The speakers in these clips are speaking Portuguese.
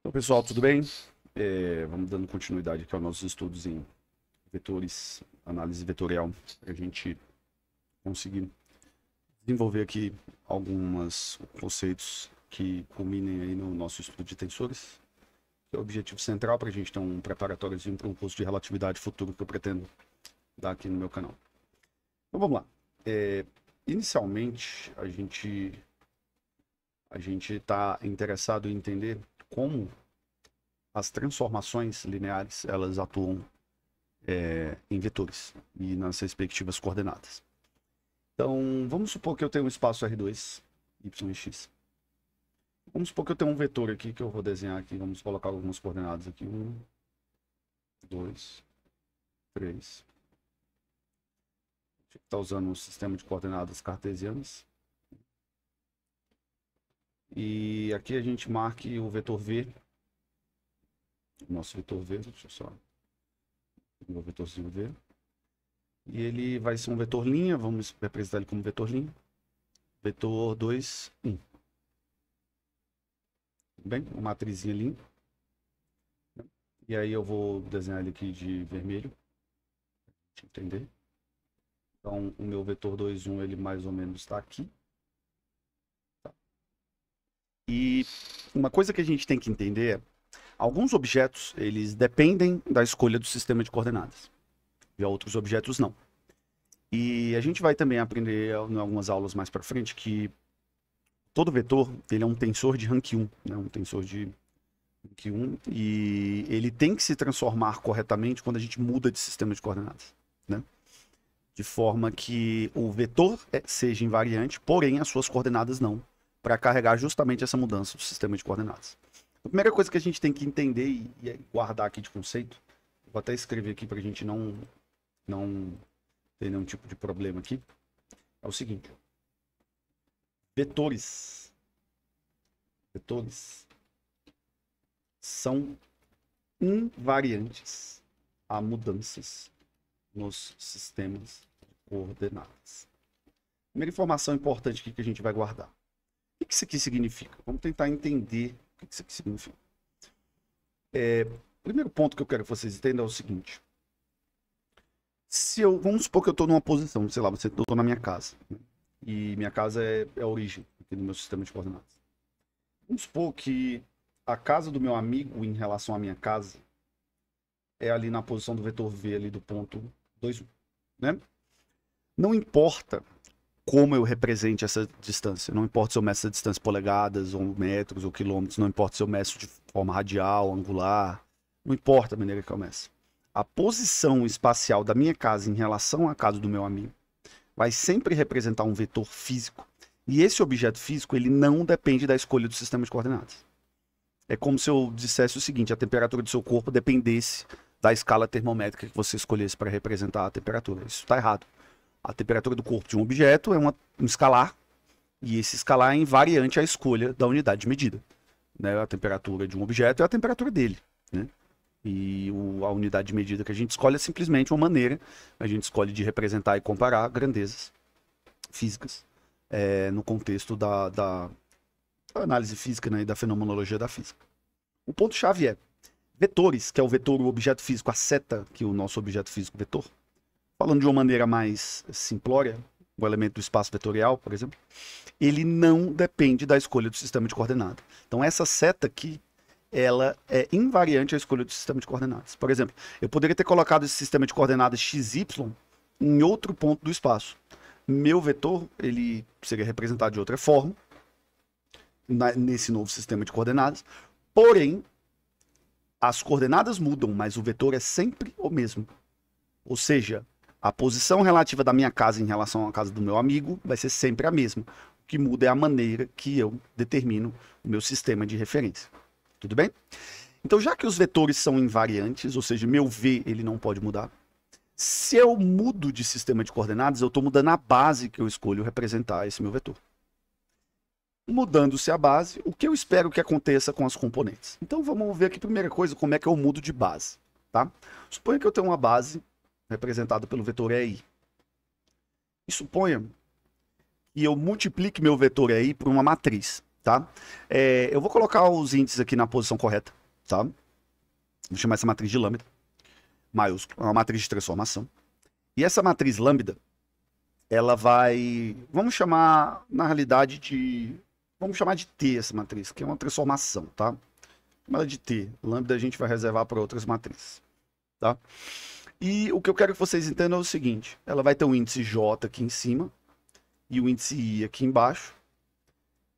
Então, pessoal, tudo bem? É, vamos dando continuidade aqui aos nossos estudos em vetores, análise vetorial, para a gente conseguir desenvolver aqui alguns conceitos que culminem aí no nosso estudo de tensores. Que é o objetivo central para a gente ter um preparatóriozinho para um curso de relatividade futuro que eu pretendo dar aqui no meu canal. Então vamos lá. É, inicialmente, a gente a gente está interessado em entender como as transformações lineares elas atuam é, em vetores e nas respectivas coordenadas. Então, vamos supor que eu tenho um espaço R2, Y e X. Vamos supor que eu tenho um vetor aqui que eu vou desenhar aqui. Vamos colocar algumas coordenadas aqui. 1, 2, 3. Está usando um sistema de coordenadas cartesianas. E aqui a gente marque o vetor V. Nosso vetor V, deixa eu só. O vetorzinho V. E ele vai ser um vetor linha, vamos representar ele como vetor linha. Vetor 2, 1. Um. Bem, uma matrizinha linha. E aí eu vou desenhar ele aqui de vermelho. Entender? Então, o meu vetor 2, 1, um, ele mais ou menos está aqui. E uma coisa que a gente tem que entender é, alguns objetos, eles dependem da escolha do sistema de coordenadas. e outros objetos não. E a gente vai também aprender em algumas aulas mais para frente que todo vetor, ele é um tensor de rank 1, né? um tensor de rank 1, e ele tem que se transformar corretamente quando a gente muda de sistema de coordenadas, né? De forma que o vetor é, seja invariante, porém as suas coordenadas não para carregar justamente essa mudança do sistema de coordenadas. A primeira coisa que a gente tem que entender e guardar aqui de conceito, vou até escrever aqui para a gente não, não ter nenhum tipo de problema aqui, é o seguinte. Vetores. Vetores são invariantes a mudanças nos sistemas coordenadas. Primeira informação importante que a gente vai guardar. O que isso aqui significa? Vamos tentar entender o que isso aqui significa. É, primeiro ponto que eu quero que vocês entendam é o seguinte. Se eu, vamos supor que eu estou numa posição, sei lá, você estou na minha casa. Né? E minha casa é, é a origem aqui do meu sistema de coordenadas. Vamos supor que a casa do meu amigo em relação à minha casa é ali na posição do vetor V ali do ponto 2, né? Não importa como eu represente essa distância. Não importa se eu meço essa distância polegadas, ou metros, ou quilômetros, não importa se eu meço de forma radial, angular, não importa a maneira que eu meço. A posição espacial da minha casa em relação à casa do meu amigo vai sempre representar um vetor físico. E esse objeto físico, ele não depende da escolha do sistema de coordenadas. É como se eu dissesse o seguinte, a temperatura do seu corpo dependesse da escala termométrica que você escolhesse para representar a temperatura. Isso está errado. A temperatura do corpo de um objeto é uma, um escalar, e esse escalar é invariante à escolha da unidade de medida. Né? A temperatura de um objeto é a temperatura dele. Né? E o, a unidade de medida que a gente escolhe é simplesmente uma maneira, a gente escolhe de representar e comparar grandezas físicas é, no contexto da, da, análise física né, e da fenomenologia da física. O ponto-chave é vetores, que é o vetor, o objeto físico, a seta, que o nosso objeto físico vetor, falando de uma maneira mais simplória, o elemento do espaço vetorial, por exemplo, ele não depende da escolha do sistema de coordenadas. Então, essa seta aqui, ela é invariante à escolha do sistema de coordenadas. Por exemplo, eu poderia ter colocado esse sistema de coordenadas XY em outro ponto do espaço. Meu vetor, ele seria representado de outra forma, na, nesse novo sistema de coordenadas. Porém, as coordenadas mudam, mas o vetor é sempre o mesmo. Ou seja, a posição relativa da minha casa em relação à casa do meu amigo vai ser sempre a mesma. O que muda é a maneira que eu determino o meu sistema de referência. Tudo bem? Então, já que os vetores são invariantes, ou seja, meu V ele não pode mudar, se eu mudo de sistema de coordenadas, eu estou mudando a base que eu escolho representar esse meu vetor. Mudando-se a base, o que eu espero que aconteça com as componentes? Então, vamos ver aqui, primeira coisa, como é que eu mudo de base. Tá? Suponha que eu tenho uma base representado pelo vetor EI. E suponha que eu multiplique meu vetor EI por uma matriz, tá? É, eu vou colocar os índices aqui na posição correta, tá? Vou chamar essa matriz de lambda, maiúsculo, é uma matriz de transformação. E essa matriz lambda, ela vai, vamos chamar, na realidade, de... Vamos chamar de T essa matriz, que é uma transformação, tá? Chamada de T. Lambda a gente vai reservar para outras matrizes, tá? E o que eu quero que vocês entendam é o seguinte: ela vai ter o um índice J aqui em cima e o índice I aqui embaixo.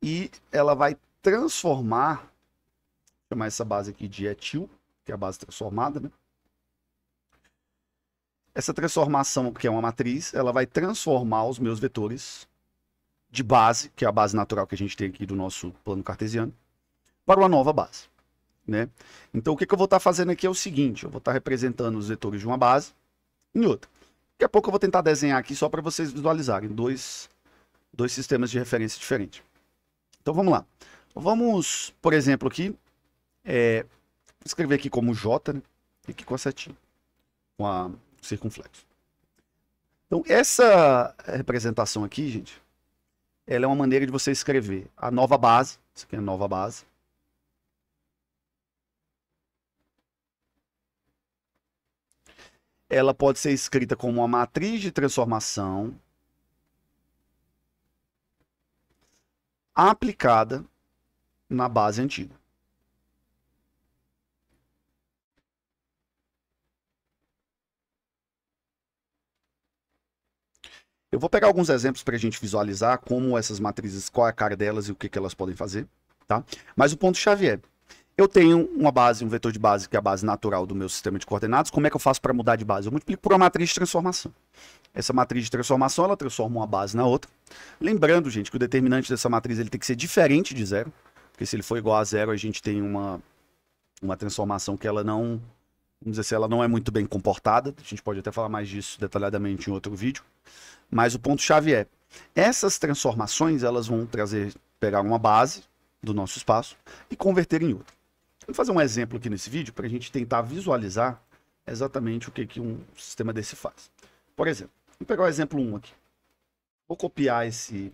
E ela vai transformar, chamar essa base aqui de etil, que é a base transformada, né? Essa transformação, que é uma matriz, ela vai transformar os meus vetores de base, que é a base natural que a gente tem aqui do nosso plano cartesiano, para uma nova base. Né? Então, o que, que eu vou estar tá fazendo aqui é o seguinte: eu vou estar tá representando os vetores de uma base em outra. Daqui a pouco eu vou tentar desenhar aqui só para vocês visualizarem dois, dois sistemas de referência diferentes. Então, vamos lá. Vamos, por exemplo, aqui, é, escrever aqui como J, né? e aqui com a setinha, com a circunflexo. Então, essa representação aqui, gente, ela é uma maneira de você escrever a nova base, isso aqui é a nova base, ela pode ser escrita como uma matriz de transformação aplicada na base antiga. Eu vou pegar alguns exemplos para a gente visualizar como essas matrizes, qual é a cara delas e o que, que elas podem fazer, tá? Mas o ponto-chave é, eu tenho uma base, um vetor de base, que é a base natural do meu sistema de coordenadas. Como é que eu faço para mudar de base? Eu multiplico por uma matriz de transformação. Essa matriz de transformação, ela transforma uma base na outra. Lembrando, gente, que o determinante dessa matriz ele tem que ser diferente de zero. Porque se ele for igual a zero, a gente tem uma, uma transformação que ela não... Vamos dizer assim, ela não é muito bem comportada. A gente pode até falar mais disso detalhadamente em outro vídeo. Mas o ponto-chave é, essas transformações, elas vão trazer, pegar uma base do nosso espaço e converter em outra. Vou fazer um exemplo aqui nesse vídeo para a gente tentar visualizar exatamente o que, que um sistema desse faz. Por exemplo, vou pegar o exemplo 1 aqui. Vou copiar esse,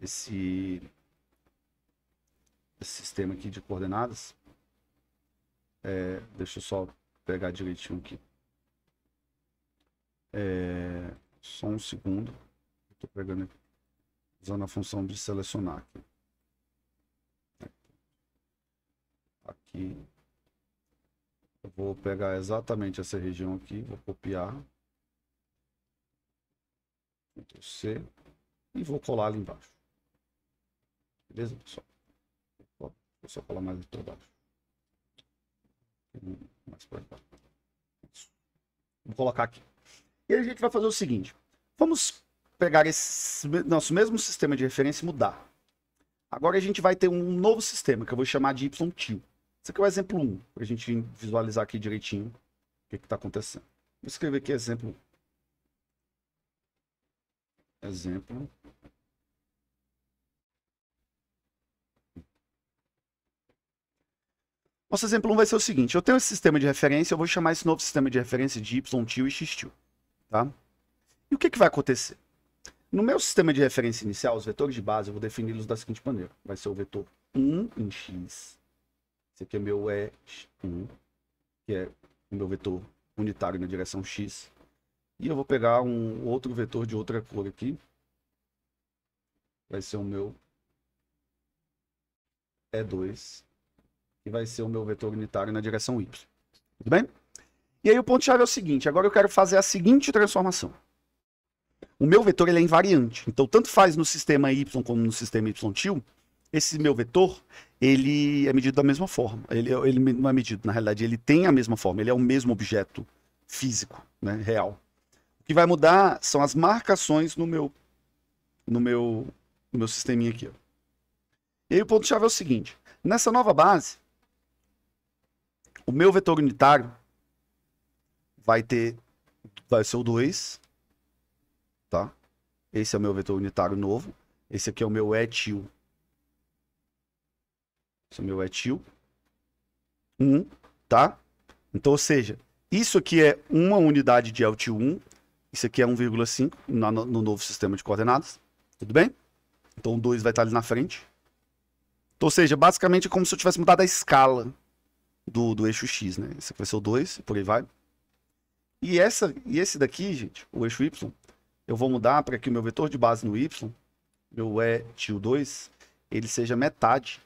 esse, esse sistema aqui de coordenadas. É, deixa eu só pegar direitinho aqui. É, só um segundo. Estou pegando usando a função de selecionar aqui. Aqui. Eu vou pegar exatamente essa região aqui, vou copiar. Ctrl C. E vou colar ali embaixo. Beleza, pessoal? Vou só colar mais aqui embaixo. Mais para baixo. Vou colocar aqui. E a gente vai fazer o seguinte. Vamos pegar esse nosso mesmo sistema de referência e mudar. Agora a gente vai ter um novo sistema que eu vou chamar de YTil. Isso aqui é o exemplo 1, para a gente visualizar aqui direitinho o que está acontecendo. Vou escrever aqui exemplo 1. Exemplo Nosso exemplo 1 vai ser o seguinte, eu tenho esse sistema de referência, eu vou chamar esse novo sistema de referência de y tio e x tio, tá? E o que, que vai acontecer? No meu sistema de referência inicial, os vetores de base, eu vou defini-los da seguinte maneira. Vai ser o vetor 1 em x esse aqui é meu E1, que é o meu vetor unitário na direção X. E eu vou pegar um outro vetor de outra cor aqui. Vai ser o meu E2, que vai ser o meu vetor unitário na direção Y. Tudo bem? E aí o ponto-chave é o seguinte, agora eu quero fazer a seguinte transformação. O meu vetor ele é invariante, então tanto faz no sistema Y como no sistema Y-tio, esse meu vetor ele é medido da mesma forma. Ele, é, ele não é medido, na realidade, ele tem a mesma forma, ele é o mesmo objeto físico, né, real. O que vai mudar são as marcações no meu no meu no meu sisteminha aqui. Ó. E aí o ponto chave é o seguinte, nessa nova base, o meu vetor unitário vai ter vai ser o 2, tá? Esse é o meu vetor unitário novo. Esse aqui é o meu etil isso meu é tio. 1, um, tá? Então, ou seja, isso aqui é uma unidade de LT1, isso aqui é 1,5 no, no novo sistema de coordenadas, tudo bem? Então o 2 vai estar ali na frente. Então, ou seja, basicamente é como se eu tivesse mudado a escala do, do eixo X, né? Esse aqui vai ser o 2, por aí vai. E, essa, e esse daqui, gente, o eixo Y, eu vou mudar para que o meu vetor de base no Y, meu E tio 2, ele seja metade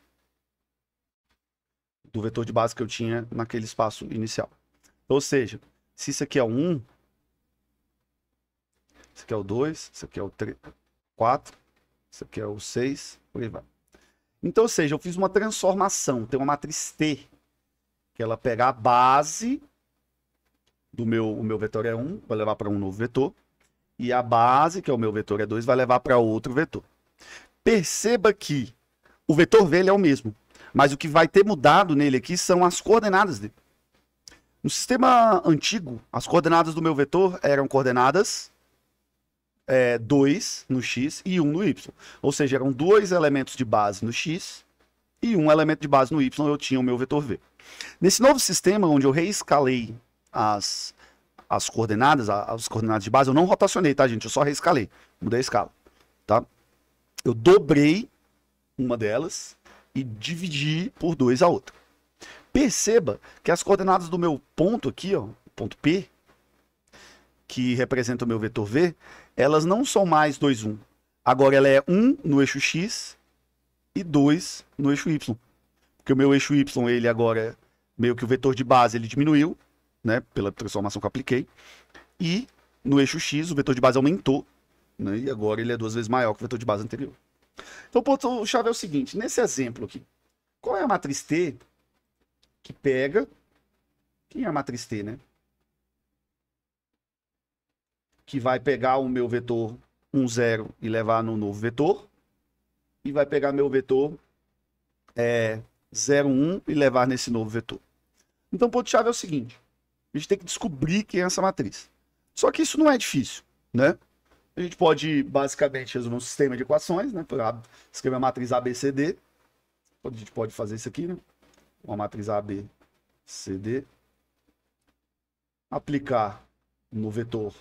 do vetor de base que eu tinha naquele espaço inicial. Ou seja, se isso aqui é o 1, isso aqui é o 2, isso aqui é o 3, 4, isso aqui é o 6, por aí vai. Então, ou seja, eu fiz uma transformação, tem uma matriz T, que ela pega a base do meu, o meu vetor é 1, vai levar para um novo vetor, e a base, que é o meu vetor é 2, vai levar para outro vetor. Perceba que o vetor V é o mesmo, mas o que vai ter mudado nele aqui são as coordenadas dele. No sistema antigo, as coordenadas do meu vetor eram coordenadas 2 é, no x e 1 um no y. Ou seja, eram dois elementos de base no x e um elemento de base no y, eu tinha o meu vetor v. Nesse novo sistema, onde eu reescalei as, as coordenadas, as coordenadas de base, eu não rotacionei, tá, gente? Eu só reescalei, mudei a escala, tá? Eu dobrei uma delas e dividir por 2 a outra. Perceba que as coordenadas do meu ponto aqui, ó, ponto P, que representa o meu vetor V, elas não são mais 2, 1. Agora ela é 1 no eixo X e 2 no eixo Y. Porque o meu eixo Y, ele agora, meio que o vetor de base, ele diminuiu, né, pela transformação que eu apliquei. E no eixo X, o vetor de base aumentou, né, e agora ele é duas vezes maior que o vetor de base anterior. Então, o então, ponto-chave é o seguinte: nesse exemplo aqui, qual é a matriz T que pega. Quem é a matriz T, né? Que vai pegar o meu vetor 1, 0 e levar no novo vetor. E vai pegar meu vetor é, 0, 1 e levar nesse novo vetor. Então, o ponto-chave é o seguinte: a gente tem que descobrir quem é essa matriz. Só que isso não é difícil, né? A gente pode basicamente resolver um sistema de equações, né? Escrever a matriz ABCD. A gente pode fazer isso aqui, né? Uma matriz ABCD. Aplicar no vetor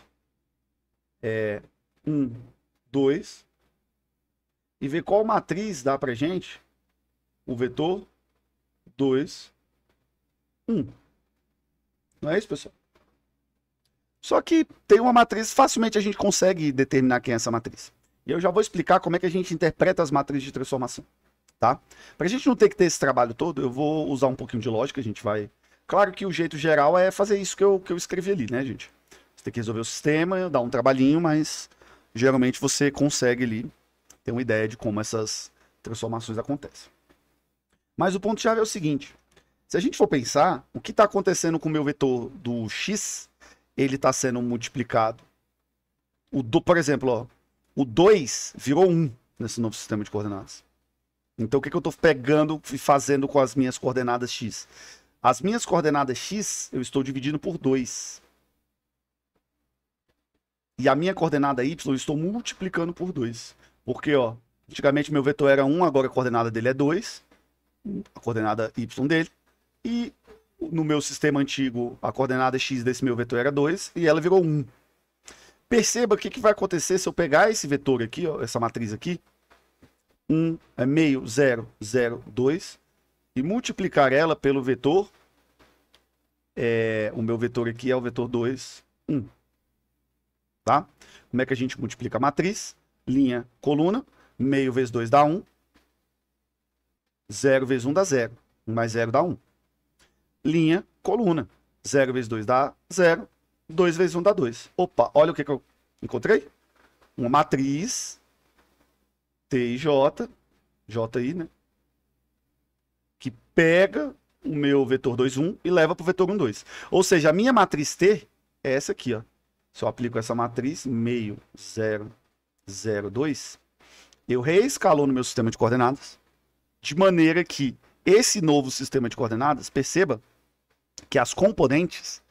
é, 1, 2. E ver qual matriz dá pra gente o vetor 2, 1. Não é isso, pessoal? Só que tem uma matriz, facilmente a gente consegue determinar quem é essa matriz. E eu já vou explicar como é que a gente interpreta as matrizes de transformação, tá? Para a gente não ter que ter esse trabalho todo, eu vou usar um pouquinho de lógica, a gente vai... Claro que o jeito geral é fazer isso que eu, que eu escrevi ali, né, gente? Você tem que resolver o sistema, dar um trabalhinho, mas geralmente você consegue ali ter uma ideia de como essas transformações acontecem. Mas o ponto-chave é o seguinte, se a gente for pensar, o que está acontecendo com o meu vetor do x ele está sendo multiplicado. O do, por exemplo, ó, o 2 virou 1 um nesse novo sistema de coordenadas. Então, o que, que eu estou pegando e fazendo com as minhas coordenadas x? As minhas coordenadas x eu estou dividindo por 2. E a minha coordenada y eu estou multiplicando por 2. Porque, ó, antigamente meu vetor era 1, um, agora a coordenada dele é 2. A coordenada y dele. E no meu sistema antigo, a coordenada x desse meu vetor era 2 e ela virou 1. Perceba o que, que vai acontecer se eu pegar esse vetor aqui, ó, essa matriz aqui, 1 é meio, 0, 0, 2, e multiplicar ela pelo vetor, é, o meu vetor aqui é o vetor 2, 1. Tá? Como é que a gente multiplica a matriz? Linha, coluna, meio vezes 2 dá 1, 0 vezes 1 dá 0, mais 0 dá 1 linha, coluna. 0 vezes 2 dá 0, 2 vezes 1 dá 2. Opa, olha o que, que eu encontrei. Uma matriz T e J, J aí, né? Que pega o meu vetor 2, 1 e leva para o vetor 1, 2. Ou seja, a minha matriz T é essa aqui, ó. Se eu aplico essa matriz, meio, 0, 0, 2, eu no meu sistema de coordenadas de maneira que esse novo sistema de coordenadas, perceba, que as componentes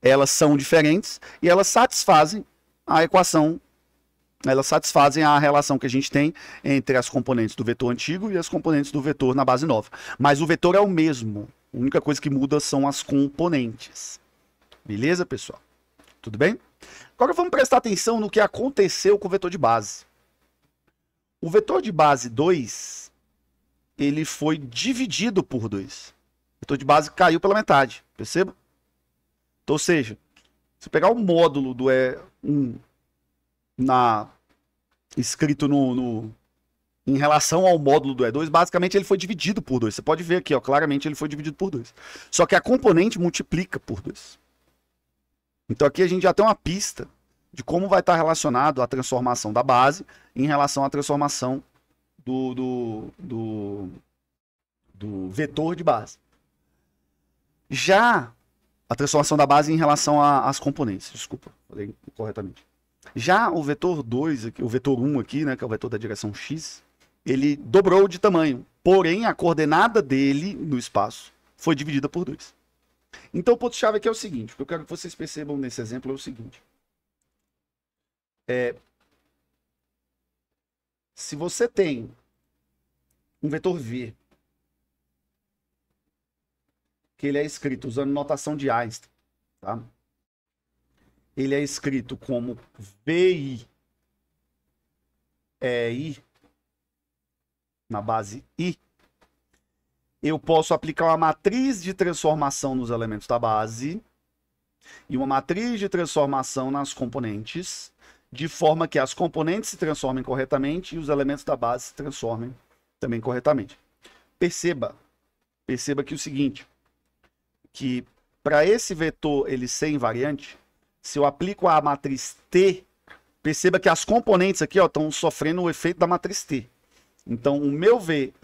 elas são diferentes e elas satisfazem a equação, elas satisfazem a relação que a gente tem entre as componentes do vetor antigo e as componentes do vetor na base nova. Mas o vetor é o mesmo. A única coisa que muda são as componentes. Beleza, pessoal? Tudo bem? Agora vamos prestar atenção no que aconteceu com o vetor de base. O vetor de base 2, ele foi dividido por 2. Vetor de base caiu pela metade, perceba? Então, ou seja, se pegar o módulo do E1 na, escrito no, no, em relação ao módulo do E2, basicamente ele foi dividido por 2. Você pode ver aqui, ó, claramente ele foi dividido por 2. Só que a componente multiplica por 2. Então aqui a gente já tem uma pista de como vai estar relacionado a transformação da base em relação à transformação do, do, do, do vetor de base. Já a transformação da base em relação às componentes, desculpa, falei corretamente. Já o vetor 2, o vetor 1 um aqui, né, que é o vetor da direção x, ele dobrou de tamanho, porém a coordenada dele no espaço foi dividida por 2. Então o ponto-chave aqui é o seguinte, o que eu quero que vocês percebam nesse exemplo é o seguinte. É, se você tem um vetor v que ele é escrito usando notação de Einstein, tá? Ele é escrito como VI é I na base I. Eu posso aplicar uma matriz de transformação nos elementos da base e uma matriz de transformação nas componentes, de forma que as componentes se transformem corretamente e os elementos da base se transformem também corretamente. Perceba, perceba que é o seguinte, que para esse vetor ele ser invariante, se eu aplico a matriz T, perceba que as componentes aqui estão sofrendo o efeito da matriz T. Então, o meu VI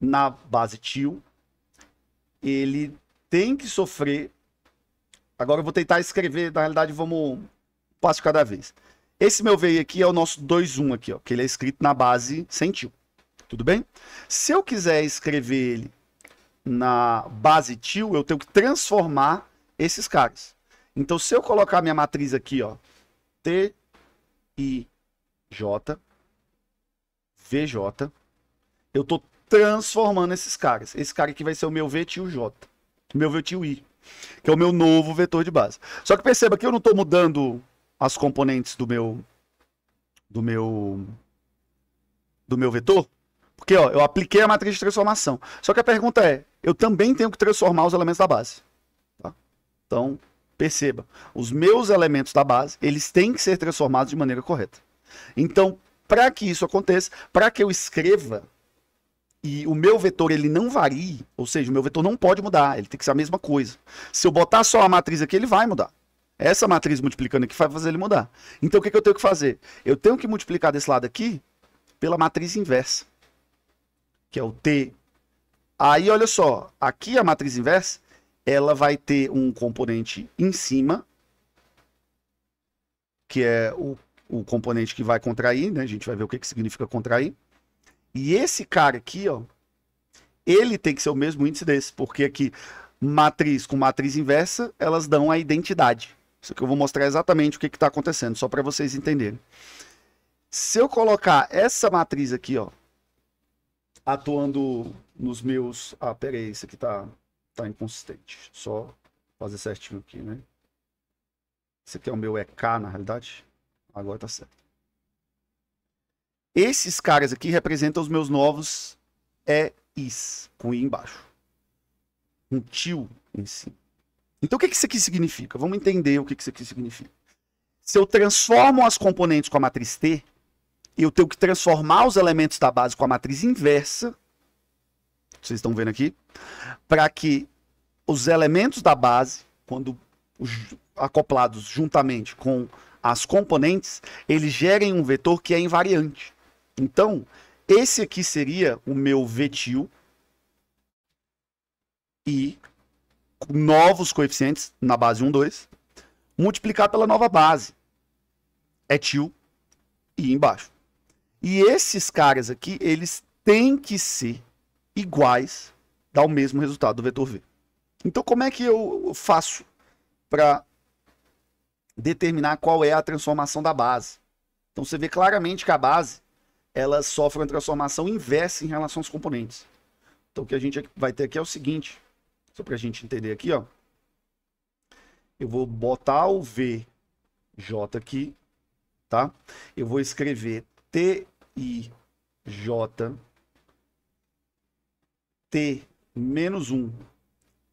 na base tio, ele tem que sofrer. Agora eu vou tentar escrever, na realidade, vamos um passo cada vez. Esse meu VI aqui é o nosso 2,1 aqui, ó, que ele é escrito na base sem tio. Tudo bem? Se eu quiser escrever ele na base til, eu tenho que transformar esses caras. Então, se eu colocar minha matriz aqui, ó, T, I, J, VJ, eu tô transformando esses caras. Esse cara aqui vai ser o meu V tio J, meu V tio I, que é o meu novo vetor de base. Só que perceba que eu não estou mudando as componentes do meu do meu do meu vetor, porque ó, eu apliquei a matriz de transformação. Só que a pergunta é, eu também tenho que transformar os elementos da base. Tá? Então, perceba, os meus elementos da base, eles têm que ser transformados de maneira correta. Então, para que isso aconteça, para que eu escreva e o meu vetor ele não varie, ou seja, o meu vetor não pode mudar, ele tem que ser a mesma coisa. Se eu botar só a matriz aqui, ele vai mudar. Essa matriz multiplicando aqui vai fazer ele mudar. Então o que, que eu tenho que fazer? Eu tenho que multiplicar desse lado aqui pela matriz inversa, que é o T Aí, olha só, aqui a matriz inversa, ela vai ter um componente em cima, que é o, o componente que vai contrair, né? A gente vai ver o que, que significa contrair. E esse cara aqui, ó, ele tem que ser o mesmo índice desse, porque aqui matriz com matriz inversa, elas dão a identidade. Isso que eu vou mostrar exatamente o que está acontecendo, só para vocês entenderem. Se eu colocar essa matriz aqui, ó, atuando nos meus. Ah, pera aí, isso aqui tá, tá inconsistente. Só fazer certinho aqui, né? Esse aqui é o meu EK, na realidade. Agora tá certo. Esses caras aqui representam os meus novos EIs, com I embaixo. Um tio em cima. Então o que, que isso aqui significa? Vamos entender o que, que isso aqui significa. Se eu transformo as componentes com a matriz T, eu tenho que transformar os elementos da base com a matriz inversa vocês estão vendo aqui, para que os elementos da base, quando acoplados juntamente com as componentes, eles gerem um vetor que é invariante. Então, esse aqui seria o meu vetil e novos coeficientes na base 1, 2, multiplicar pela nova base, etil e embaixo. E esses caras aqui, eles têm que ser iguais dá o mesmo resultado do vetor V. Então, como é que eu faço para determinar qual é a transformação da base? Então, você vê claramente que a base ela sofre uma transformação inversa em relação aos componentes. Então, o que a gente vai ter aqui é o seguinte, só para a gente entender aqui, ó. Eu vou botar o VJ aqui, tá? Eu vou escrever TIJ T menos 1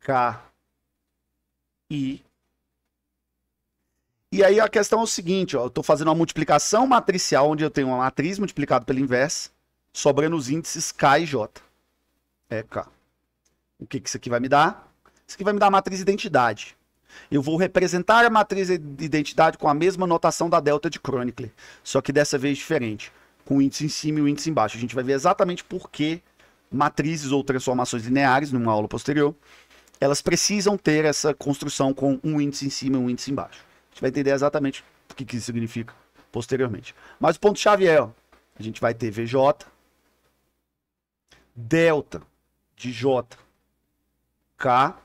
K I. E aí a questão é o seguinte, ó, eu estou fazendo uma multiplicação matricial, onde eu tenho uma matriz multiplicada pela inversa, sobrando os índices K e J. É K. O que, que isso aqui vai me dar? Isso aqui vai me dar a matriz identidade. Eu vou representar a matriz identidade com a mesma notação da delta de Kronecker, só que dessa vez diferente, com o índice em cima e o índice embaixo. A gente vai ver exatamente por que matrizes ou transformações lineares numa aula posterior, elas precisam ter essa construção com um índice em cima e um índice embaixo. A gente vai entender exatamente o que, que isso significa posteriormente. Mas o ponto-chave é, ó, a gente vai ter VJ, delta de J, K,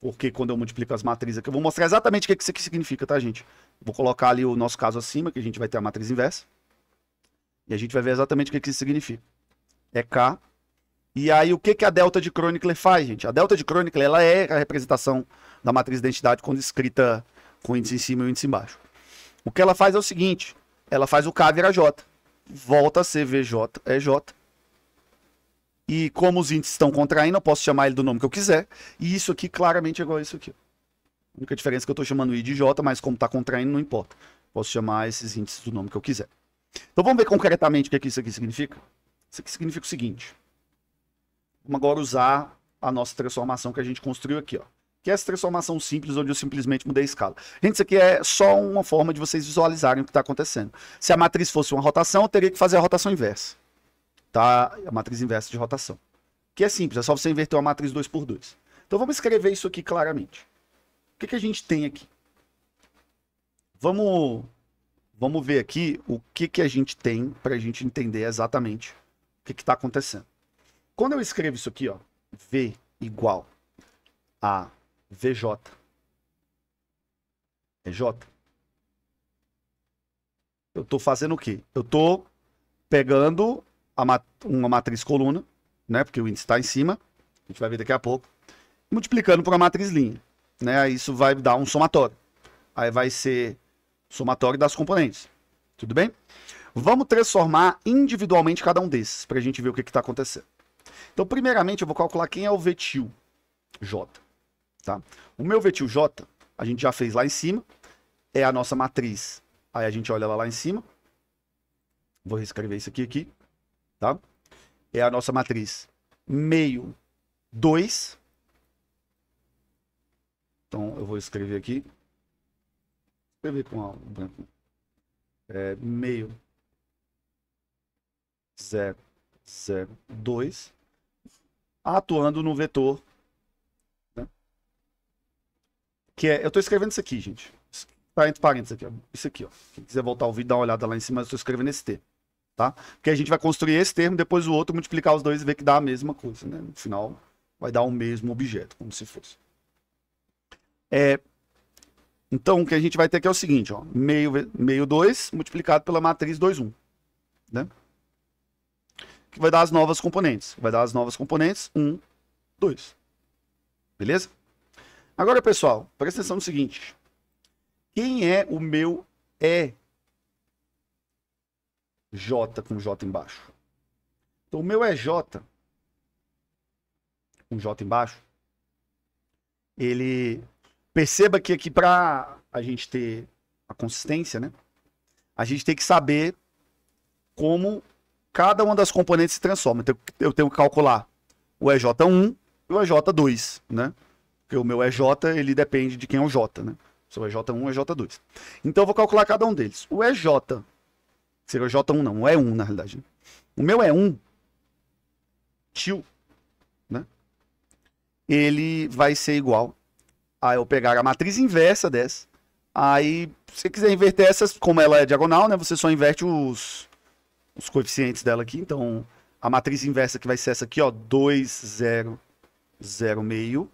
porque quando eu multiplico as matrizes aqui, eu vou mostrar exatamente o que, que isso aqui significa, tá, gente? Vou colocar ali o nosso caso acima, que a gente vai ter a matriz inversa. E a gente vai ver exatamente o que, que isso significa. É K e aí, o que, que a delta de Kronecker faz, gente? A delta de Kronecker ela é a representação da matriz de identidade quando escrita com índice em cima e índice embaixo. O que ela faz é o seguinte, ela faz o K virar J, volta a ser VJ, é J. E como os índices estão contraindo, eu posso chamar ele do nome que eu quiser. E isso aqui claramente é igual a isso aqui. A única diferença é que eu estou chamando I de J, mas como está contraindo, não importa. Posso chamar esses índices do nome que eu quiser. Então vamos ver concretamente o que, é que isso aqui significa? Isso aqui significa o seguinte. Vamos agora usar a nossa transformação que a gente construiu aqui, ó. Que é essa transformação simples, onde eu simplesmente mudei a escala. Gente, isso aqui é só uma forma de vocês visualizarem o que está acontecendo. Se a matriz fosse uma rotação, eu teria que fazer a rotação inversa. Tá? A matriz inversa de rotação. Que é simples, é só você inverter uma matriz 2 por 2. Então vamos escrever isso aqui claramente. O que, que a gente tem aqui? Vamos, vamos ver aqui o que, que a gente tem para a gente entender exatamente o que está acontecendo. Quando eu escrevo isso aqui, ó, V igual a VJ, é J, eu estou fazendo o quê? Eu estou pegando mat uma matriz coluna, né? Porque o índice está em cima, a gente vai ver daqui a pouco, multiplicando por uma matriz linha, né? Aí isso vai dar um somatório. Aí vai ser somatório das componentes, tudo bem? Vamos transformar individualmente cada um desses, para a gente ver o que está acontecendo. Então, primeiramente, eu vou calcular quem é o vetil J. Tá? O meu vetil J, a gente já fez lá em cima, é a nossa matriz. Aí a gente olha lá, lá em cima. Vou reescrever isso aqui, aqui. Tá? É a nossa matriz meio 2. Então, eu vou escrever aqui. Escrever com a branco. É, meio 0, 0, 2 atuando no vetor. Né? Que é, eu estou escrevendo isso aqui, gente. Tá entre parênteses aqui, ó. Isso aqui, ó. Quem quiser voltar ao vídeo, dá uma olhada lá em cima, eu estou escrevendo esse T. Tá? Porque a gente vai construir esse termo, depois o outro, multiplicar os dois e ver que dá a mesma coisa, né? No final, vai dar o mesmo objeto, como se fosse. É, então, o que a gente vai ter aqui é o seguinte, ó, meio, meio 2 multiplicado pela matriz 2, 1. Um, né? que vai dar as novas componentes. Vai dar as novas componentes, um, dois. Beleza? Agora, pessoal, presta atenção no seguinte. Quem é o meu E? J com J embaixo. Então, o meu EJ, com J embaixo, ele... Perceba que aqui para a gente ter a consistência, né? A gente tem que saber como cada uma das componentes se transforma. Então, eu tenho que calcular o EJ1 e o EJ2, né? Porque o meu EJ, ele depende de quem é o J, né? Se é o EJ1 ou EJ2. Então, eu vou calcular cada um deles. O EJ, seria o J1 não, o E1 na realidade. Né? O meu E1, tio, né? Ele vai ser igual a eu pegar a matriz inversa dessa. Aí, se você quiser inverter essas, como ela é diagonal, né? Você só inverte os, os coeficientes dela aqui. Então, a matriz inversa que vai ser essa aqui, ó, 2, 0, 0, meio.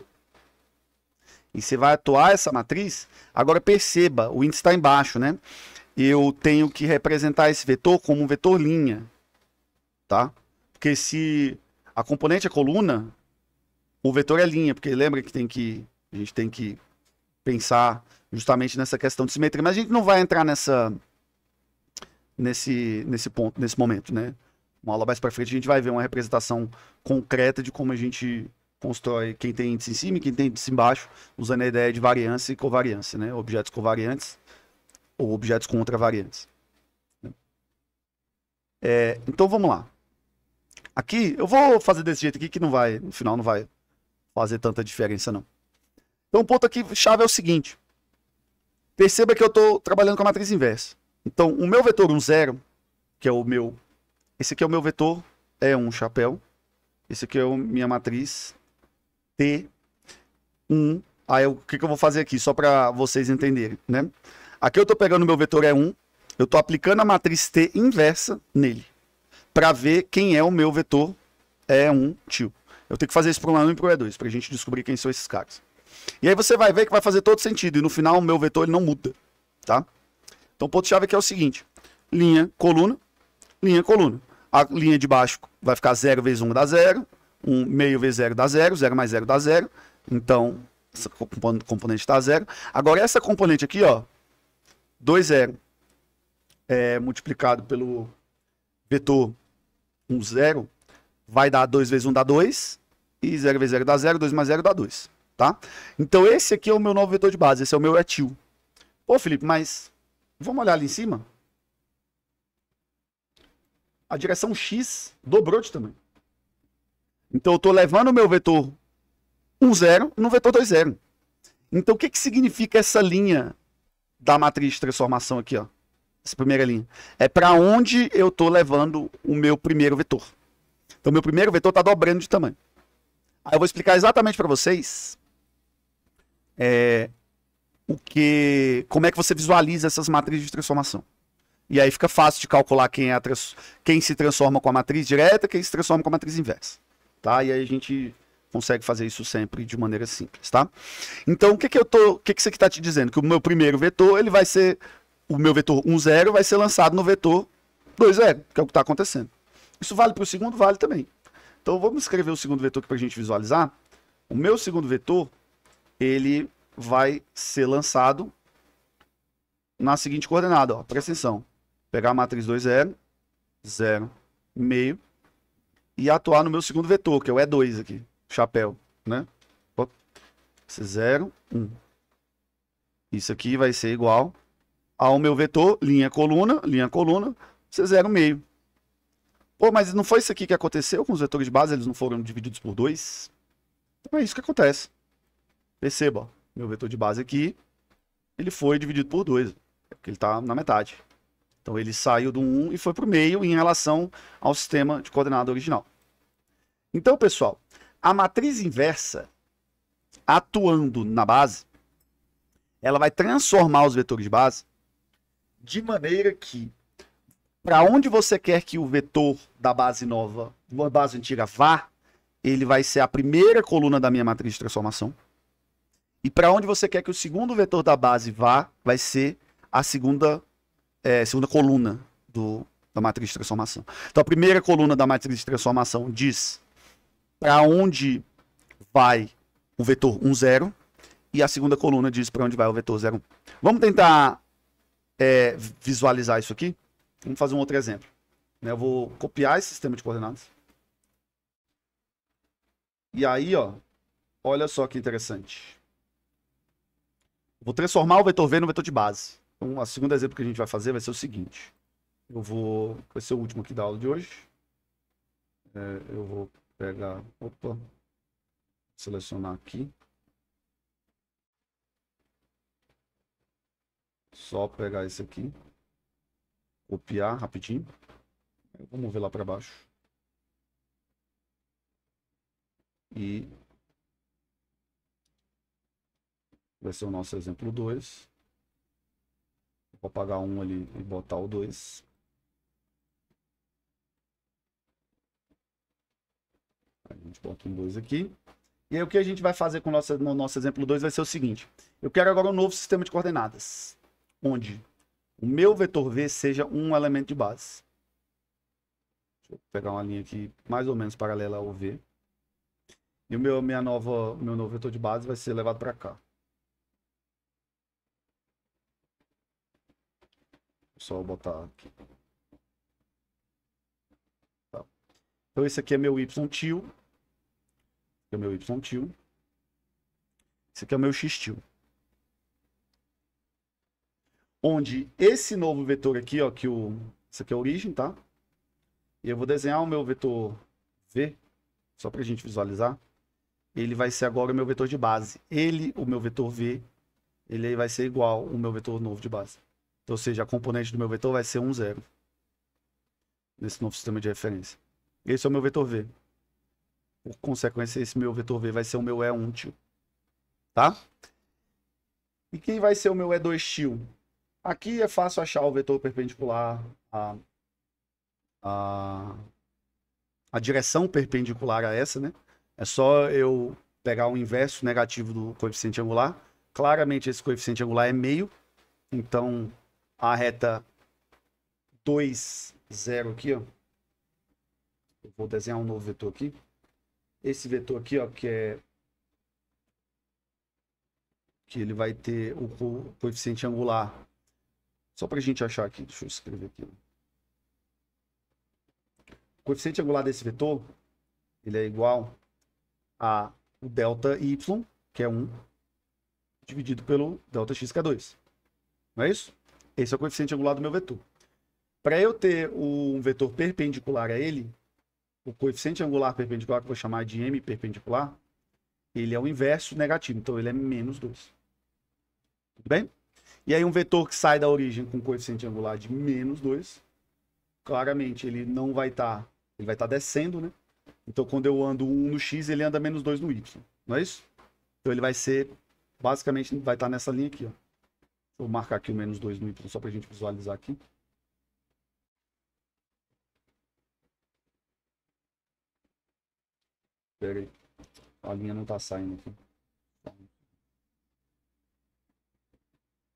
E você vai atuar essa matriz. Agora perceba, o índice está embaixo, né? Eu tenho que representar esse vetor como um vetor linha, tá? Porque se a componente é coluna, o vetor é linha, porque lembra que tem que a gente tem que pensar justamente nessa questão de simetria, mas a gente não vai entrar nessa nesse, nesse ponto, nesse momento, né? Uma aula mais para frente a gente vai ver uma representação concreta de como a gente constrói quem tem índice em cima e quem tem índice embaixo, usando a ideia de variância e covariância, né? Objetos covariantes ou objetos contravariantes. Né? É, então vamos lá. Aqui, eu vou fazer desse jeito aqui que não vai, no final não vai fazer tanta diferença não. Então o ponto aqui chave é o seguinte. Perceba que eu estou trabalhando com a matriz inversa. Então, o meu vetor 1, um 0, que é o meu. Esse aqui é o meu vetor, é um chapéu. Esse aqui é a minha matriz T1. Um. Aí o que, que eu vou fazer aqui, só para vocês entenderem, né? Aqui eu estou pegando o meu vetor E1, é eu estou aplicando a matriz T inversa nele, para ver quem é o meu vetor E1 é tio. Eu tenho que fazer isso para o E1 e para o E2, para a gente descobrir quem são esses caras. E aí você vai ver que vai fazer todo sentido, e no final o meu vetor ele não muda, tá? Então, ponto-chave aqui é o seguinte: linha, coluna, linha, coluna. A linha de baixo vai ficar 0 vezes 1 um dá 0, 1 um meio vezes 0 dá 0, 0 mais 0 dá 0. Então, essa componente está zero. Agora, essa componente aqui, ó, 2 zero, é, multiplicado pelo vetor 1, um 0, vai dar 2 vezes 1 um dá 2, e 0 vezes 0 dá 0, 2 mais 0 dá 2, tá? Então, esse aqui é o meu novo vetor de base, esse é o meu etil. Pô, Felipe, mas Vamos olhar ali em cima? A direção X dobrou de tamanho. Então eu estou levando o meu vetor 1, 0 no vetor 2, 0. Então o que, que significa essa linha da matriz de transformação aqui? Ó? Essa primeira linha. É para onde eu estou levando o meu primeiro vetor. Então meu primeiro vetor está dobrando de tamanho. Aí eu vou explicar exatamente para vocês é, o que, como é que você visualiza essas matrizes de transformação. E aí fica fácil de calcular quem, é trans, quem se transforma com a matriz direta, quem se transforma com a matriz inversa. Tá? E aí a gente consegue fazer isso sempre de maneira simples, tá? Então, o que que eu tô, o que que você está te dizendo? Que o meu primeiro vetor, ele vai ser o meu vetor 0 vai ser lançado no vetor 0, que é o que está acontecendo. Isso vale para o segundo, vale também. Então, vamos escrever o segundo vetor aqui para a gente visualizar. O meu segundo vetor, ele vai ser lançado na seguinte coordenada, ó, presta atenção. Pegar a matriz 2, 0, 0, meio e atuar no meu segundo vetor, que é o E2 aqui, chapéu, né? Esse 0, 1. Isso aqui vai ser igual ao meu vetor, linha, coluna, linha, coluna, C0, meio. Pô, mas não foi isso aqui que aconteceu com os vetores de base? Eles não foram divididos por 2? Então é isso que acontece. Perceba, ó meu vetor de base aqui, ele foi dividido por 2, porque ele está na metade. Então ele saiu do 1 um e foi para o meio em relação ao sistema de coordenada original. Então, pessoal, a matriz inversa, atuando na base, ela vai transformar os vetores de base de maneira que, para onde você quer que o vetor da base nova, da base antiga, vá, ele vai ser a primeira coluna da minha matriz de transformação. E para onde você quer que o segundo vetor da base vá, vai ser a segunda, é, segunda coluna do, da matriz de transformação. Então, a primeira coluna da matriz de transformação diz para onde vai o vetor 1, 0, e a segunda coluna diz para onde vai o vetor 0, 1. Vamos tentar é, visualizar isso aqui? Vamos fazer um outro exemplo. Né, eu vou copiar esse sistema de coordenadas. E aí, ó, olha só que interessante. Vou transformar o vetor V no vetor de base. Então, o segundo exemplo que a gente vai fazer vai ser o seguinte. Eu vou... Vai ser o último aqui da aula de hoje. É, eu vou pegar... Opa. Selecionar aqui. Só pegar esse aqui. Copiar rapidinho. Vamos ver lá para baixo. E vai ser o nosso exemplo 2. Vou apagar um ali e botar o 2. A gente bota um 2 aqui. E aí o que a gente vai fazer com o nosso, no nosso exemplo 2 vai ser o seguinte. Eu quero agora um novo sistema de coordenadas, onde o meu vetor V seja um elemento de base. Deixa eu pegar uma linha aqui mais ou menos paralela ao V. E o meu, minha nova, meu novo vetor de base vai ser levado para cá. Só botar aqui. Tá. Então esse aqui é meu y tio. É o meu y tio. Esse aqui é o meu x tio. Onde esse novo vetor aqui, ó, que o esse aqui é a origem, tá? E eu vou desenhar o meu vetor v, só para a gente visualizar. Ele vai ser agora o meu vetor de base. Ele, o meu vetor v, ele vai ser igual o meu vetor novo de base. Ou seja, a componente do meu vetor vai ser um zero. Nesse novo sistema de referência. Esse é o meu vetor V. Por consequência, esse meu vetor V vai ser o meu E1 tio. Tá? E quem vai ser o meu E2 tio? Aqui é fácil achar o vetor perpendicular a, a, a direção perpendicular a essa, né? É só eu pegar o inverso negativo do coeficiente angular. Claramente esse coeficiente angular é meio, então a reta 2, 0 aqui, ó. Eu vou desenhar um novo vetor aqui. Esse vetor aqui, ó, que é... Que ele vai ter o coeficiente angular. Só para a gente achar aqui, deixa eu escrever aqui. O coeficiente angular desse vetor, ele é igual a o delta y, que é 1, dividido pelo delta x, que é 2. Não é isso? Esse é o coeficiente angular do meu vetor. Para eu ter um vetor perpendicular a ele, o coeficiente angular perpendicular, que eu vou chamar de m perpendicular, ele é o inverso negativo, então ele é menos 2. Tudo bem? E aí um vetor que sai da origem com coeficiente angular de menos 2, claramente ele não vai estar, tá, ele vai estar tá descendo, né? Então quando eu ando 1 um no x, ele anda menos 2 no y, não é isso? Então ele vai ser, basicamente, vai estar tá nessa linha aqui, ó. Deixa eu marcar aqui o menos 2 no Y só para a gente visualizar aqui. Pera aí. A linha não está saindo aqui.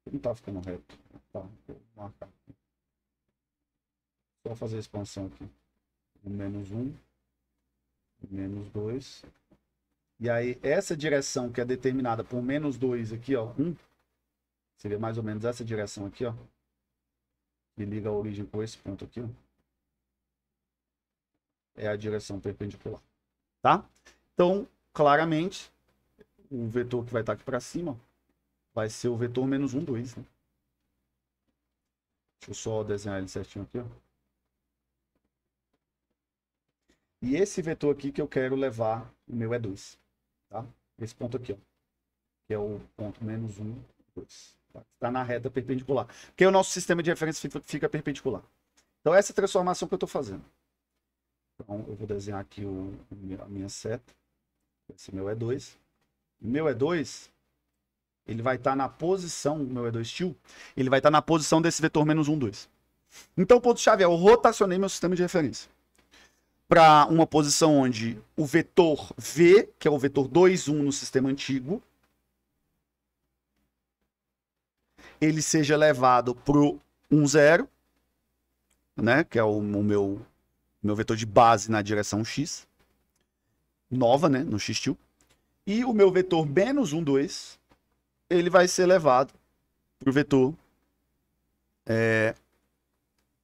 Não está ficando reto. Tá, vou marcar aqui. Só fazer a expansão aqui. Menos 1. Menos 2. E aí, essa direção que é determinada por menos 2 aqui, ó, 1, Seria mais ou menos essa direção aqui, ó. E liga a origem com esse ponto aqui, ó. É a direção perpendicular, tá? Então, claramente, o vetor que vai estar aqui para cima vai ser o vetor menos 1, 2, né? Deixa eu só desenhar ele certinho aqui, ó. E esse vetor aqui que eu quero levar, o meu é 2, tá? Esse ponto aqui, ó. Que é o ponto menos 1, 2 tá? Está na reta perpendicular. Porque o nosso sistema de referência fica perpendicular. Então, essa transformação que eu estou fazendo. Então, eu vou desenhar aqui o, a minha seta. Esse meu E2. É meu E2, é ele vai estar tá na posição, meu E2 é tio, ele vai estar tá na posição desse vetor menos 1, 2. Então, o ponto-chave é, eu rotacionei meu sistema de referência para uma posição onde o vetor V, que é o vetor 2, 1 no sistema antigo, ele seja levado pro 1,0, né? Que é o, o meu, meu vetor de base na direção X. Nova, né? No X2. E o meu vetor menos 1, 2, ele vai ser levado pro vetor... É,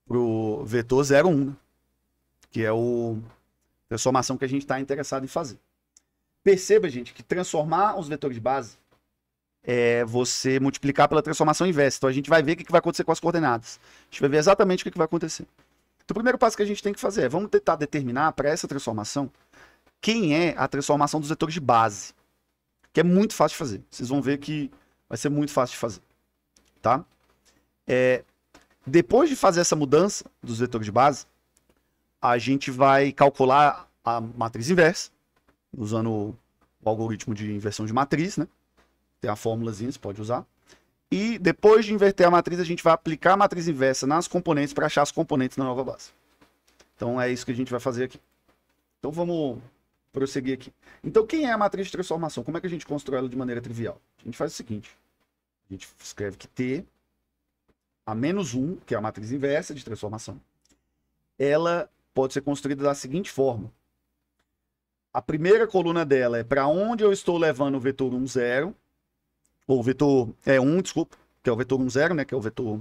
pro vetor 0, 1, né, que é o transformação que a gente está interessado em fazer. Perceba, gente, que transformar os vetores de base é, você multiplicar pela transformação inversa. Então a gente vai ver o que vai acontecer com as coordenadas. A gente vai ver exatamente o que vai acontecer. Então o primeiro passo que a gente tem que fazer é, vamos tentar determinar para essa transformação quem é a transformação dos vetores de base. Que é muito fácil de fazer. Vocês vão ver que vai ser muito fácil de fazer. Tá? É, depois de fazer essa mudança dos vetores de base, a gente vai calcular a matriz inversa, usando o algoritmo de inversão de matriz, né? Tem a fórmulazinha, você pode usar. E depois de inverter a matriz, a gente vai aplicar a matriz inversa nas componentes para achar as componentes na nova base. Então é isso que a gente vai fazer aqui. Então vamos prosseguir aqui. Então quem é a matriz de transformação? Como é que a gente constrói ela de maneira trivial? A gente faz o seguinte. A gente escreve que T a menos 1, que é a matriz inversa de transformação, ela pode ser construída da seguinte forma. A primeira coluna dela é para onde eu estou levando o vetor 1, 0 ou vetor é, 1, desculpa, que é o vetor 1, 0, né? Que é o vetor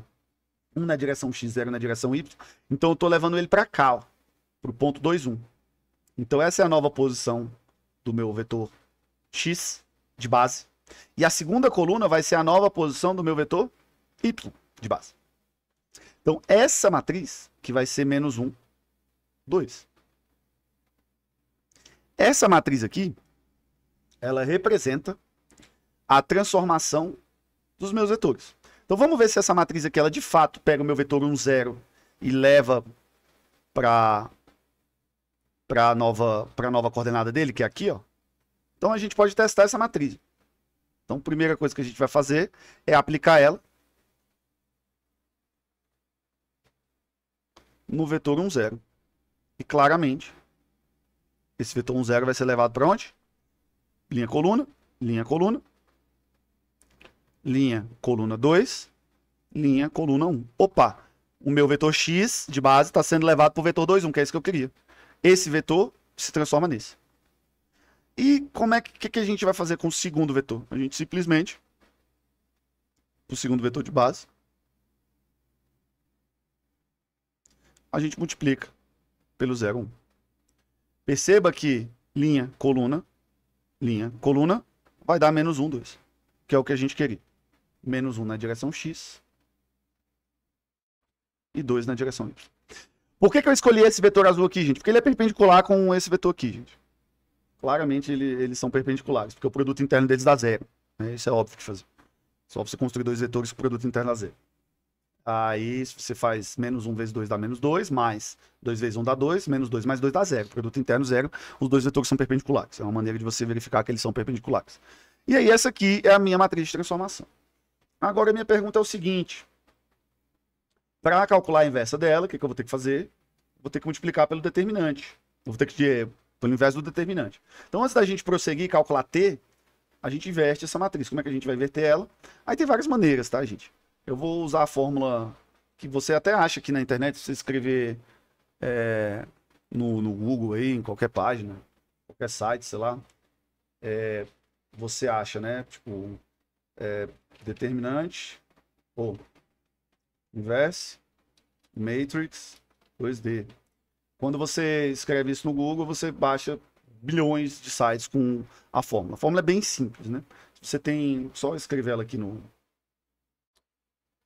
1 na direção x, 0 na direção y. Então eu estou levando ele para cá, para o ponto 2, 1. Então essa é a nova posição do meu vetor x de base. E a segunda coluna vai ser a nova posição do meu vetor y de base. Então essa matriz, que vai ser menos 1, 2. Essa matriz aqui, ela representa a transformação dos meus vetores. Então vamos ver se essa matriz aqui, ela de fato pega o meu vetor 1, 0 e leva para para a nova, nova coordenada dele, que é aqui. Ó. Então a gente pode testar essa matriz. Então a primeira coisa que a gente vai fazer é aplicar ela no vetor 1, 0. E claramente, esse vetor 1, 0 vai ser levado para onde? Linha coluna, linha coluna linha, coluna 2, linha, coluna 1. Um. Opa, o meu vetor x de base está sendo levado para o vetor 2, 1, um, que é isso que eu queria. Esse vetor se transforma nesse. E como é que, que, que a gente vai fazer com o segundo vetor? A gente simplesmente, o segundo vetor de base, a gente multiplica pelo 0, 1. Um. Perceba que linha, coluna, linha, coluna, vai dar menos 1, 2, que é o que a gente queria menos 1 na direção x e 2 na direção y. Por que, que eu escolhi esse vetor azul aqui, gente? Porque ele é perpendicular com esse vetor aqui, gente. Claramente ele, eles são perpendiculares, porque o produto interno deles dá zero. Né? Isso é óbvio de fazer. Só você construir dois vetores o produto interno dá zero. Aí você faz menos 1 vezes 2 dá menos 2, mais 2 vezes 1 dá 2, menos 2 mais 2 dá zero. Produto interno zero, os dois vetores são perpendiculares. É uma maneira de você verificar que eles são perpendiculares. E aí essa aqui é a minha matriz de transformação. Agora, minha pergunta é o seguinte. Para calcular a inversa dela, o que, que eu vou ter que fazer? Vou ter que multiplicar pelo determinante. Vou ter que eh, pelo inverso do determinante. Então, antes da gente prosseguir e calcular t, a gente inverte essa matriz. Como é que a gente vai inverter ela? Aí tem várias maneiras, tá, gente? Eu vou usar a fórmula que você até acha aqui na internet, se você escrever é, no, no, Google aí, em qualquer página, qualquer site, sei lá, é, você acha, né? Tipo, é, determinante ou inverse matrix 2D. Quando você escreve isso no Google, você baixa bilhões de sites com a fórmula. A fórmula é bem simples, né? Você tem só escrever ela aqui no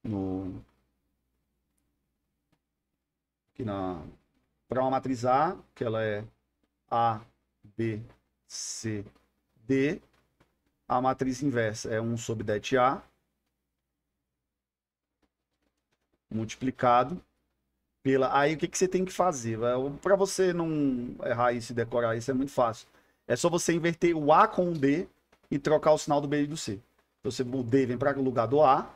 no aqui na para uma matriz A, que ela é A, B, C, D, a matriz inversa é 1 sobre det A multiplicado pela. Aí o que, que você tem que fazer? É, para você não errar isso e decorar isso é muito fácil. É só você inverter o A com o D e trocar o sinal do B e do C. Então, você, o D vem para o lugar do A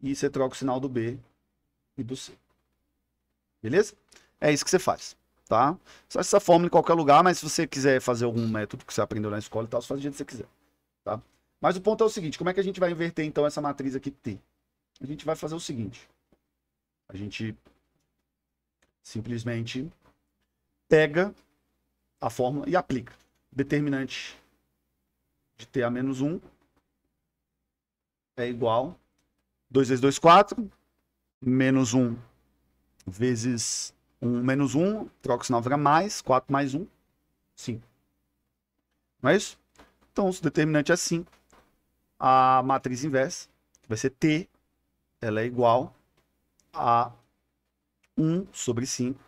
e você troca o sinal do B e do C. Beleza? É isso que você faz tá? Você essa fórmula em qualquer lugar, mas se você quiser fazer algum método que você aprendeu na escola e tal, você faz do jeito que você quiser, tá? Mas o ponto é o seguinte, como é que a gente vai inverter então essa matriz aqui T? A gente vai fazer o seguinte, a gente simplesmente pega a fórmula e aplica. Determinante de T a menos 1 é igual 2 vezes 2, 4, menos 1 vezes 1 menos 1, troca o sinal, fica mais. 4 mais 1, 5. Não é isso? Então, se o determinante é 5, a matriz inversa, que vai ser T, ela é igual a 1 sobre 5.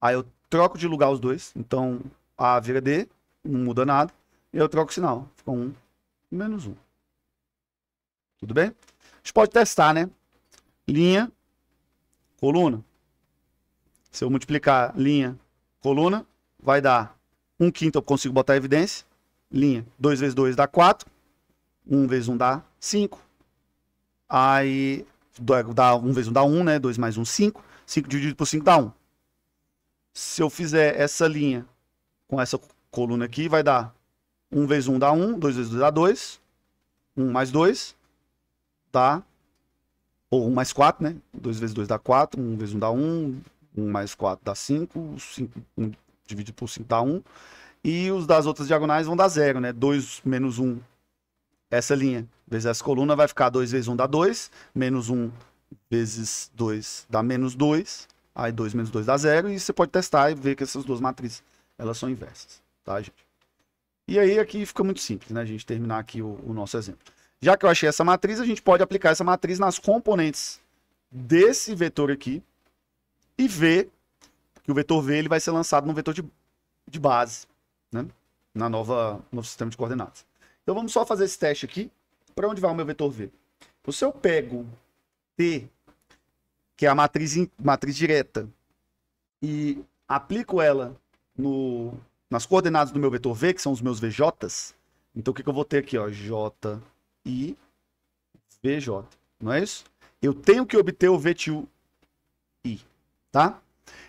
Aí eu troco de lugar os dois. Então, A vira D, não muda nada. E eu troco o sinal. Fica 1 menos 1. Tudo bem? A gente pode testar, né? Linha, coluna. Se eu multiplicar linha, coluna, vai dar 1 um quinto, eu consigo botar evidência. Linha, 2 vezes 2 dá 4. 1 um vezes 1 um dá 5. Aí, 1 um vezes 1 dá 1, né? 2 mais 1, 5. 5 dividido por 5 dá 1. Se eu fizer essa linha com essa coluna aqui, vai dar 1 vezes 1 dá 1, 2 vezes 2 dá 2. 1 mais 2 dá. Ou 1 mais 4, né? 2 vezes 2 dá 4, 1 vezes 1 dá 1, 1 mais 4 dá 5, 5 1 dividido por 5 dá 1. E os das outras diagonais vão dar 0, né? 2 menos 1, essa linha, vezes essa coluna, vai ficar 2 vezes 1 dá 2, menos 1 vezes 2 dá menos 2, aí 2 menos 2 dá 0, e você pode testar e ver que essas duas matrizes, elas são inversas, tá, gente? E aí aqui fica muito simples, né? A gente terminar aqui o, o nosso exemplo. Já que eu achei essa matriz, a gente pode aplicar essa matriz nas componentes desse vetor aqui, e V, que o vetor V ele vai ser lançado no vetor de, de base, né? Na nova, novo sistema de coordenadas. Então vamos só fazer esse teste aqui. Para onde vai o meu vetor V? Então, se eu pego T, que é a matriz, matriz direta, e aplico ela no, nas coordenadas do meu vetor V, que são os meus VJs, então o que, que eu vou ter aqui? Ó? J, I, VJ. Não é isso? Eu tenho que obter o VTU tá?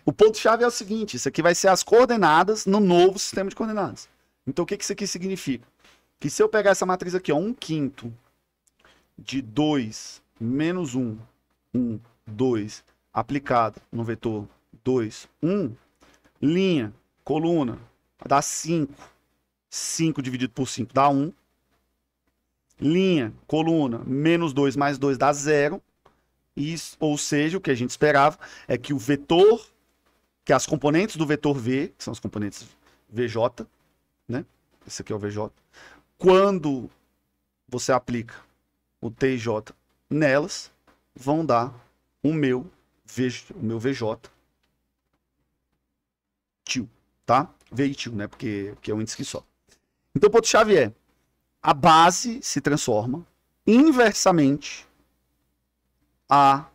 O ponto-chave é o seguinte: isso aqui vai ser as coordenadas no novo sistema de coordenadas. Então, o que, isso aqui significa? Que se eu pegar essa matriz aqui, ó, 1 quinto de 2 menos 1, 1, 2, aplicado no vetor 2, 1, linha, coluna, dá 5. 5 dividido por 5 dá 1. Linha, coluna, menos 2 mais 2 dá 0 ou seja, o que a gente esperava é que o vetor, que as componentes do vetor V, que são as componentes VJ, né? Esse aqui é o VJ. Quando você aplica o TJ nelas, vão dar o meu, VJ, o meu VJ tio, tá? V tio, né? Porque, porque é um índice que só. Então, o ponto-chave é, a base se transforma inversamente a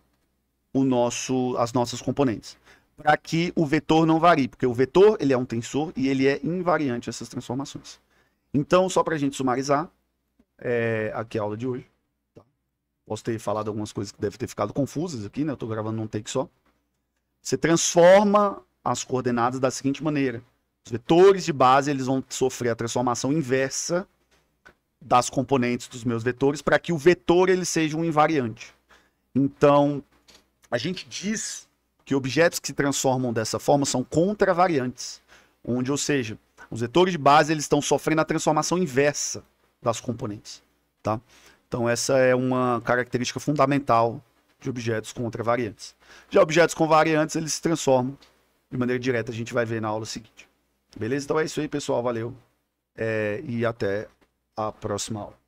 o nosso, as nossas componentes, para que o vetor não varie, porque o vetor ele é um tensor e ele é invariante essas transformações. Então, só para a gente sumarizar, é, aqui a aula de hoje. Tá? Posso ter falado algumas coisas que devem ter ficado confusas aqui, né? Eu estou gravando num take só. Você transforma as coordenadas da seguinte maneira. Os vetores de base eles vão sofrer a transformação inversa das componentes dos meus vetores para que o vetor ele seja um invariante. Então, a gente diz que objetos que se transformam dessa forma são contravariantes, onde, ou seja, os vetores de base eles estão sofrendo a transformação inversa das componentes, tá? Então essa é uma característica fundamental de objetos contravariantes. Já objetos com variantes, eles se transformam de maneira direta, a gente vai ver na aula seguinte. Beleza? Então é isso aí, pessoal. Valeu. É, e até a próxima aula.